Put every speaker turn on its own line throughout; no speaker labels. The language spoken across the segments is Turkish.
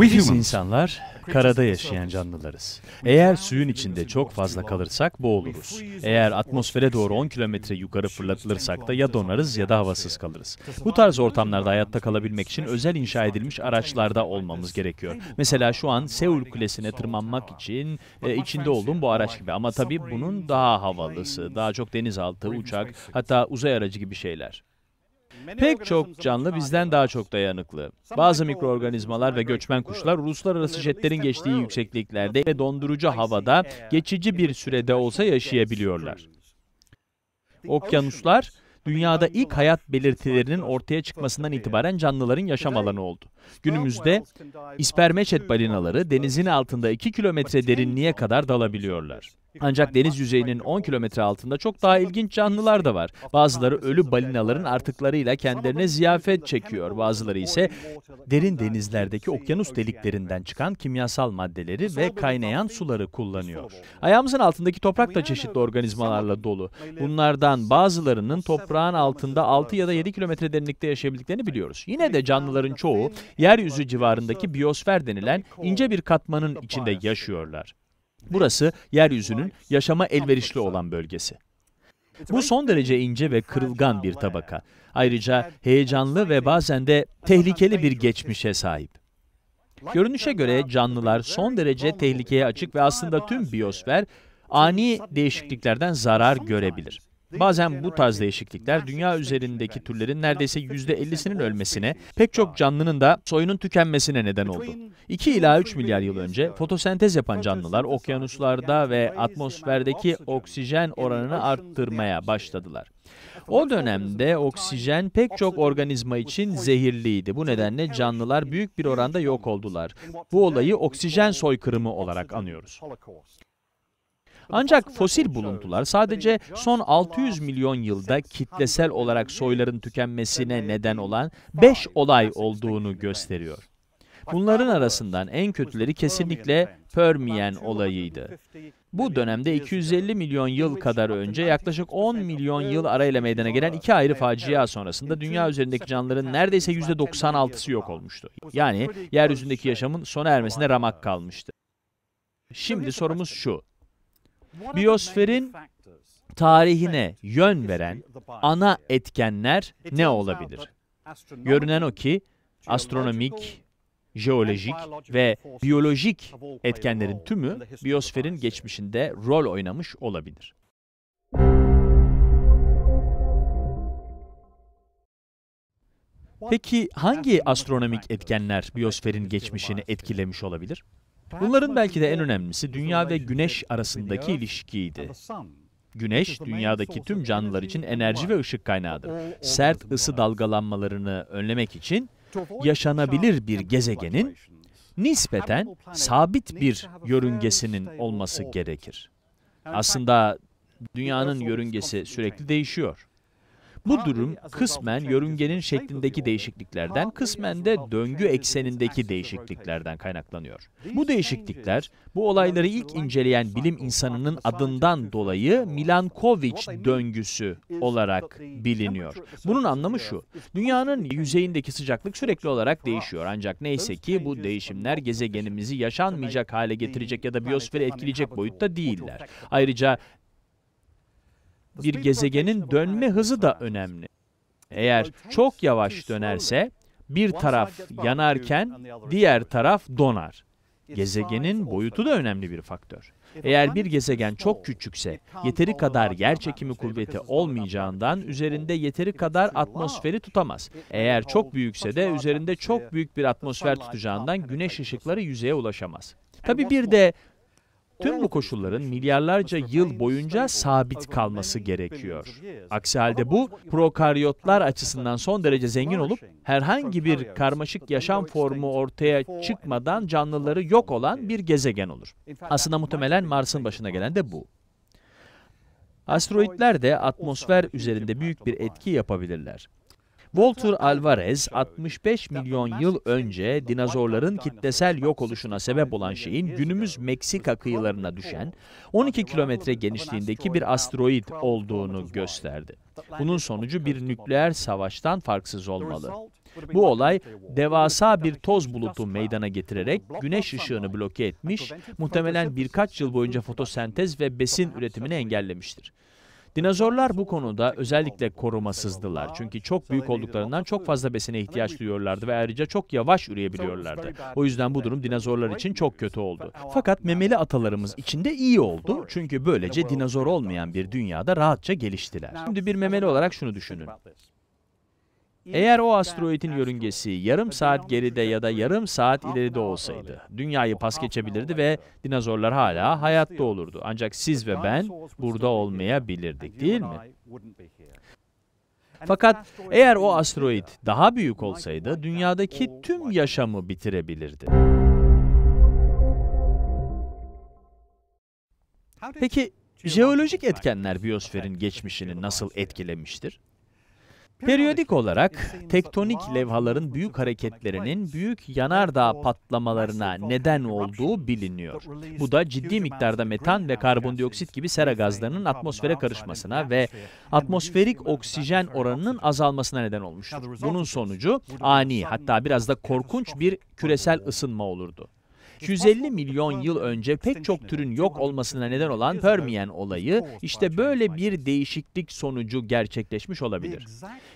Biz insanlar karada yaşayan canlılarız. Eğer suyun içinde çok fazla kalırsak boğuluruz. Eğer atmosfere doğru 10 kilometre yukarı fırlatılırsak da ya donarız ya da havasız kalırız. Bu tarz ortamlarda hayatta kalabilmek için özel inşa edilmiş araçlarda olmamız gerekiyor. Mesela şu an Seul Kulesi'ne tırmanmak için e, içinde olduğum bu araç gibi. Ama tabii bunun daha havalısı, daha çok denizaltı, uçak, hatta uzay aracı gibi şeyler. Pek çok canlı bizden daha çok dayanıklı. Bazı mikroorganizmalar ve göçmen kuşlar uluslararası jetlerin geçtiği yüksekliklerde ve dondurucu havada geçici bir sürede olsa yaşayabiliyorlar. Okyanuslar dünyada ilk hayat belirtilerinin ortaya çıkmasından itibaren canlıların yaşam alanı oldu. Günümüzde ispermeçet balinaları denizin altında 2 kilometre derinliğe kadar dalabiliyorlar. Ancak deniz yüzeyinin 10 kilometre altında çok daha ilginç canlılar da var. Bazıları ölü balinaların artıklarıyla kendilerine ziyafet çekiyor. Bazıları ise derin denizlerdeki okyanus deliklerinden çıkan kimyasal maddeleri ve kaynayan suları kullanıyor. Ayağımızın altındaki toprak da çeşitli organizmalarla dolu. Bunlardan bazılarının toprağın altında 6 ya da 7 kilometre derinlikte yaşayabildiklerini hani biliyoruz. Yine de canlıların çoğu yeryüzü civarındaki biyosfer denilen ince bir katmanın içinde yaşıyorlar. Burası yeryüzünün yaşama elverişli olan bölgesi. Bu son derece ince ve kırılgan bir tabaka. Ayrıca heyecanlı ve bazen de tehlikeli bir geçmişe sahip. Görünüşe göre canlılar son derece tehlikeye açık ve aslında tüm biyosfer ani değişikliklerden zarar görebilir. Bazen bu tarz değişiklikler dünya üzerindeki türlerin neredeyse %50'sinin ölmesine, pek çok canlının da soyunun tükenmesine neden oldu. 2 ila 3 milyar yıl önce fotosentez yapan canlılar okyanuslarda ve atmosferdeki oksijen oranını arttırmaya başladılar. O dönemde oksijen pek çok organizma için zehirliydi. Bu nedenle canlılar büyük bir oranda yok oldular. Bu olayı oksijen soykırımı olarak anıyoruz. Ancak fosil buluntular sadece son 600 milyon yılda kitlesel olarak soyların tükenmesine neden olan 5 olay olduğunu gösteriyor. Bunların arasından en kötüleri kesinlikle Permian olayıydı. Bu dönemde 250 milyon yıl kadar önce yaklaşık 10 milyon yıl arayla meydana gelen iki ayrı facia sonrasında dünya üzerindeki canlıların neredeyse %96'sı yok olmuştu. Yani yeryüzündeki yaşamın sona ermesine ramak kalmıştı. Şimdi sorumuz şu. Biyosferin tarihine yön veren ana etkenler ne olabilir? Görünen o ki astronomik, jeolojik ve biyolojik etkenlerin tümü biyosferin geçmişinde rol oynamış olabilir. Peki hangi astronomik etkenler biyosferin geçmişini etkilemiş olabilir? Bunların belki de en önemlisi dünya ve güneş arasındaki ilişkiydi. Güneş, dünyadaki tüm canlılar için enerji ve ışık kaynağıdır. Sert ısı dalgalanmalarını önlemek için yaşanabilir bir gezegenin nispeten sabit bir yörüngesinin olması gerekir. Aslında dünyanın yörüngesi sürekli değişiyor. Bu durum kısmen yörüngenin şeklindeki değişikliklerden, kısmen de döngü eksenindeki değişikliklerden kaynaklanıyor. Bu değişiklikler, bu olayları ilk inceleyen bilim insanının adından dolayı Milankovic döngüsü olarak biliniyor. Bunun anlamı şu, dünyanın yüzeyindeki sıcaklık sürekli olarak değişiyor. Ancak neyse ki bu değişimler gezegenimizi yaşanmayacak hale getirecek ya da biyosferi etkileyecek boyutta değiller. Ayrıca bir gezegenin dönme hızı da önemli. Eğer çok yavaş dönerse bir taraf yanarken diğer taraf donar. Gezegenin boyutu da önemli bir faktör. Eğer bir gezegen çok küçükse, yeteri kadar yer çekimi kuvveti olmayacağından üzerinde yeteri kadar atmosferi tutamaz. Eğer çok büyükse de üzerinde çok büyük bir atmosfer tutacağından güneş ışıkları yüzeye ulaşamaz. Tabi bir de Tüm bu koşulların milyarlarca yıl boyunca sabit kalması gerekiyor. Aksi halde bu prokaryotlar açısından son derece zengin olup herhangi bir karmaşık yaşam formu ortaya çıkmadan canlıları yok olan bir gezegen olur. Aslında muhtemelen Mars'ın başına gelen de bu. Asteroidler de atmosfer üzerinde büyük bir etki yapabilirler. Walter Alvarez 65 milyon yıl önce dinozorların kitlesel yok oluşuna sebep olan şeyin günümüz Meksika kıyılarına düşen 12 kilometre genişliğindeki bir asteroid olduğunu gösterdi. Bunun sonucu bir nükleer savaştan farksız olmalı. Bu olay devasa bir toz bulutu meydana getirerek güneş ışığını bloke etmiş, muhtemelen birkaç yıl boyunca fotosentez ve besin üretimini engellemiştir. Dinozorlar bu konuda özellikle korumasızdılar. Çünkü çok büyük olduklarından çok fazla besine ihtiyaç duyuyorlardı ve ayrıca çok yavaş üreyebiliyorlardı. O yüzden bu durum dinozorlar için çok kötü oldu. Fakat memeli atalarımız için de iyi oldu. Çünkü böylece dinozor olmayan bir dünyada rahatça geliştiler. Şimdi bir memeli olarak şunu düşünün. Eğer o asteroidin yörüngesi yarım saat geride ya da yarım saat ileride olsaydı, dünyayı pas geçebilirdi ve dinozorlar hala hayatta olurdu. Ancak siz ve ben burada olmayabilirdik değil mi? Fakat eğer o asteroid daha büyük olsaydı, dünyadaki tüm yaşamı bitirebilirdi. Peki jeolojik etkenler biyosferin geçmişini nasıl etkilemiştir? Periyodik olarak tektonik levhaların büyük hareketlerinin büyük yanardağ patlamalarına neden olduğu biliniyor. Bu da ciddi miktarda metan ve karbondioksit gibi sera gazlarının atmosfere karışmasına ve atmosferik oksijen oranının azalmasına neden olmuştur. Bunun sonucu ani hatta biraz da korkunç bir küresel ısınma olurdu. 250 milyon yıl önce pek çok türün yok olmasına neden olan Permian olayı işte böyle bir değişiklik sonucu gerçekleşmiş olabilir.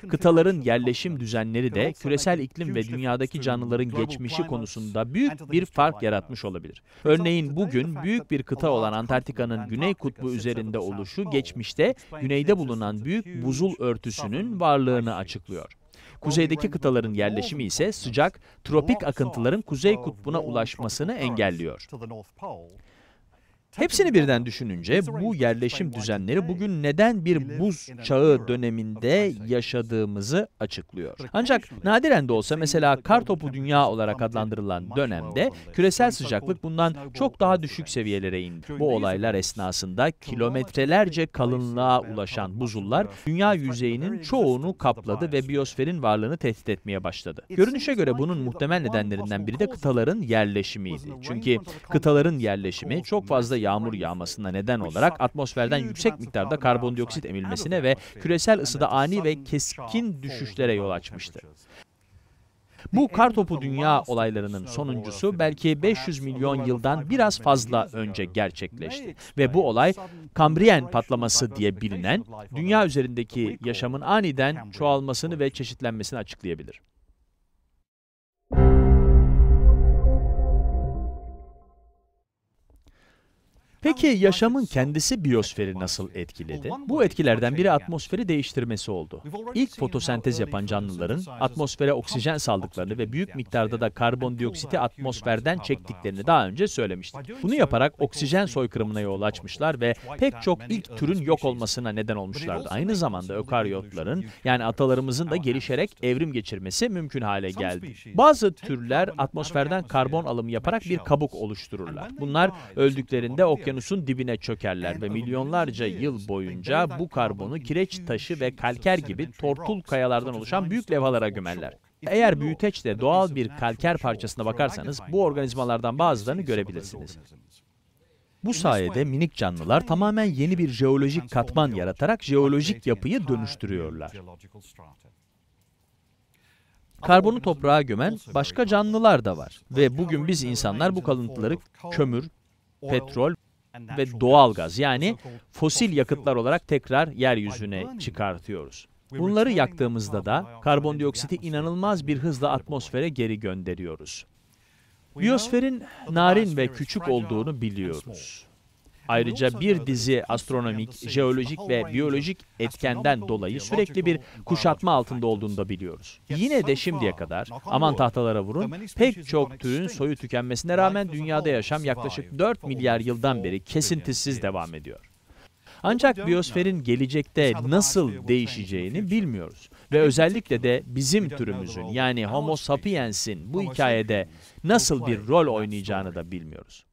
Kıtaların yerleşim düzenleri de küresel iklim ve dünyadaki canlıların geçmişi konusunda büyük bir fark yaratmış olabilir. Örneğin bugün büyük bir kıta olan Antarktika'nın güney kutbu üzerinde oluşu geçmişte güneyde bulunan büyük buzul örtüsünün varlığını açıklıyor. Kuzeydeki kıtaların yerleşimi ise sıcak, tropik akıntıların kuzey kutbuna ulaşmasını engelliyor. Hepsini birden düşününce bu yerleşim düzenleri bugün neden bir buz çağı döneminde yaşadığımızı açıklıyor. Ancak nadiren de olsa mesela kar topu dünya olarak adlandırılan dönemde küresel sıcaklık bundan çok daha düşük seviyelere indi. Bu olaylar esnasında kilometrelerce kalınlığa ulaşan buzullar dünya yüzeyinin çoğunu kapladı ve biyosferin varlığını tehdit etmeye başladı. Görünüşe göre bunun muhtemel nedenlerinden biri de kıtaların yerleşimiydi. Çünkü kıtaların yerleşimi çok fazla yağmur yağmasına neden olarak atmosferden yüksek miktarda karbondioksit emilmesine ve küresel ısıda ani ve keskin düşüşlere yol açmıştı. Bu kar topu dünya olaylarının sonuncusu belki 500 milyon yıldan biraz fazla önce gerçekleşti. Ve bu olay Kambriyen patlaması diye bilinen dünya üzerindeki yaşamın aniden çoğalmasını ve çeşitlenmesini açıklayabilir. Peki yaşamın kendisi biyosferi nasıl etkiledi? Bu etkilerden biri atmosferi değiştirmesi oldu. İlk fotosentez yapan canlıların atmosfere oksijen saldıklarını ve büyük miktarda da karbondioksiti atmosferden çektiklerini daha önce söylemiştik. Bunu yaparak oksijen soykırımına yol açmışlar ve pek çok ilk türün yok olmasına neden olmuşlardı. Aynı zamanda ökaryotların yani atalarımızın da gelişerek evrim geçirmesi mümkün hale geldi. Bazı türler atmosferden karbon alımı yaparak bir kabuk oluştururlar. Bunlar öldüklerinde okyanus okyanusun dibine çökerler ve milyonlarca yıl boyunca bu karbonu kireç taşı ve kalker gibi tortul kayalardan oluşan büyük levhalara gömerler. Eğer büyüteçte doğal bir kalker şey parçasına bakarsanız bu organizmalardan bazılarını şey görebilirsiniz. Bu sayede minik canlılar tamamen yeni bir jeolojik katman yaratarak jeolojik yapıyı dönüştürüyorlar. Karbonu toprağa gömen başka canlılar da var ve bugün biz insanlar bu kalıntıları kömür, petrol ve doğal gaz yani fosil yakıtlar olarak tekrar yeryüzüne çıkartıyoruz. Bunları yaktığımızda da karbondioksiti inanılmaz bir hızla atmosfere geri gönderiyoruz. Biyosferin narin ve küçük olduğunu biliyoruz. Ayrıca bir dizi astronomik, jeolojik ve biyolojik etkenden dolayı sürekli bir kuşatma altında olduğunu da biliyoruz. Yine de şimdiye kadar, aman tahtalara vurun, pek çok türün soyu tükenmesine rağmen dünyada yaşam yaklaşık 4 milyar yıldan beri kesintisiz devam ediyor. Ancak biyosferin gelecekte nasıl değişeceğini bilmiyoruz. Ve özellikle de bizim türümüzün yani Homo sapiens'in bu hikayede nasıl bir rol oynayacağını da bilmiyoruz.